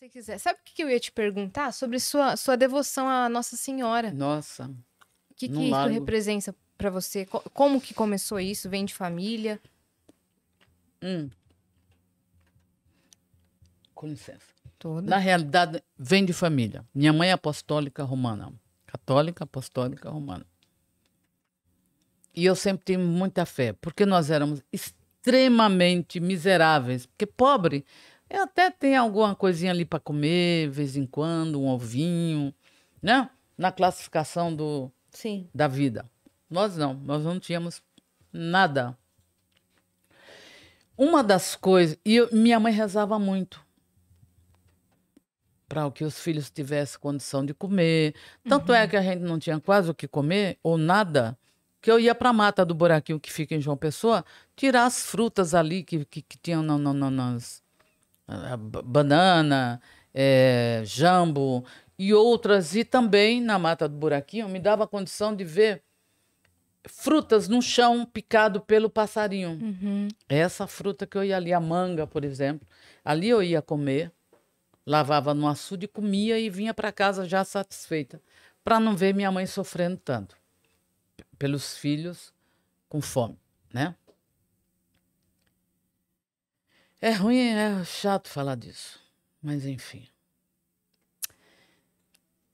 Se quiser. Sabe o que eu ia te perguntar? Sobre sua, sua devoção à Nossa Senhora. Nossa. O que, que isso representa para você? Como que começou isso? Vem de família? Hum. Com licença. Toda. Na realidade, vem de família. Minha mãe é apostólica romana. Católica, apostólica romana. E eu sempre tive muita fé, porque nós éramos extremamente miseráveis. Porque pobre eu até tenho alguma coisinha ali para comer, de vez em quando, um ovinho, né? Na classificação do Sim. da vida. Nós não, nós não tínhamos nada. Uma das coisas, e eu, minha mãe rezava muito para que os filhos tivessem condição de comer. Tanto é uhum. é que a gente não tinha quase o que comer ou nada, que eu ia para a mata do buraquinho que fica em João Pessoa, tirar as frutas ali que, que, que tinham no, no, no, nas, banana, é, jambo e outras. E também na Mata do Buraquinho me dava a condição de ver frutas no chão picado pelo passarinho. Uhum. Essa fruta que eu ia ali, a manga, por exemplo. Ali eu ia comer, lavava no açude, comia e vinha para casa já satisfeita, para não ver minha mãe sofrendo tanto pelos filhos com fome, né? É ruim, é chato falar disso, mas enfim.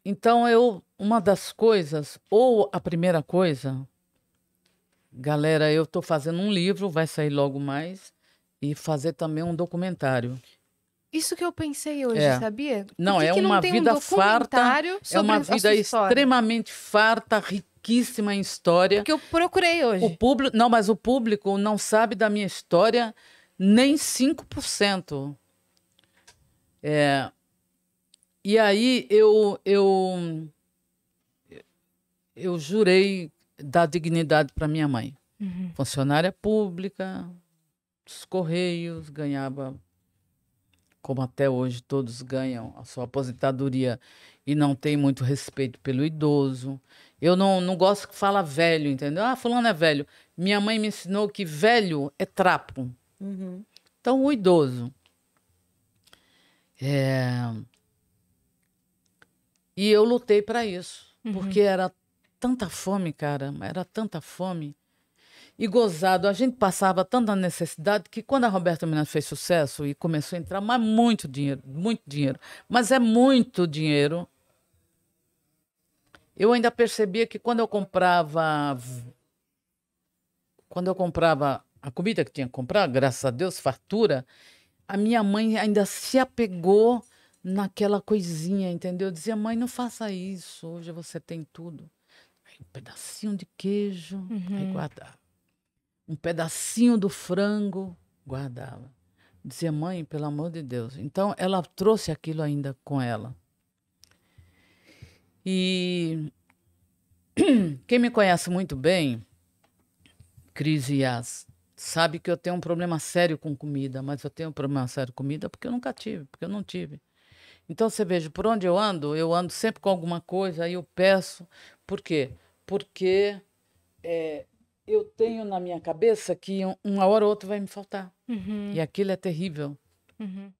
Então eu, uma das coisas, ou a primeira coisa, galera, eu estou fazendo um livro, vai sair logo mais, e fazer também um documentário. Isso que eu pensei hoje, é. sabia? Não, é, uma vida farta, é uma vida extremamente farta, riquíssima em história. Que eu procurei hoje. O público, não, mas o público não sabe da minha história nem 5%. É, e aí eu, eu, eu jurei dar dignidade para minha mãe. Uhum. Funcionária pública, dos Correios, ganhava, como até hoje todos ganham, a sua aposentadoria e não tem muito respeito pelo idoso. Eu não, não gosto que fala velho, entendeu? Ah, fulano é velho. Minha mãe me ensinou que velho é trapo. Uhum. Então, o idoso. É... E eu lutei para isso, uhum. porque era tanta fome, cara, era tanta fome. E gozado, a gente passava tanta necessidade que quando a Roberta Minas fez sucesso e começou a entrar mas muito dinheiro, muito dinheiro, mas é muito dinheiro. Eu ainda percebia que quando eu comprava quando eu comprava a comida que tinha que comprar, graças a Deus, fartura, a minha mãe ainda se apegou naquela coisinha, entendeu? dizia, mãe, não faça isso, hoje você tem tudo. Aí, um pedacinho de queijo, uhum. aí guardava. Um pedacinho do frango, guardava. Dizia, mãe, pelo amor de Deus. Então, ela trouxe aquilo ainda com ela. E quem me conhece muito bem, Cris Yas, sabe que eu tenho um problema sério com comida, mas eu tenho um problema sério com comida porque eu nunca tive, porque eu não tive. Então você veja, por onde eu ando, eu ando sempre com alguma coisa, aí eu peço. Por quê? Porque é, eu tenho na minha cabeça que uma hora ou outra vai me faltar. Uhum. E aquilo é terrível. Uhum.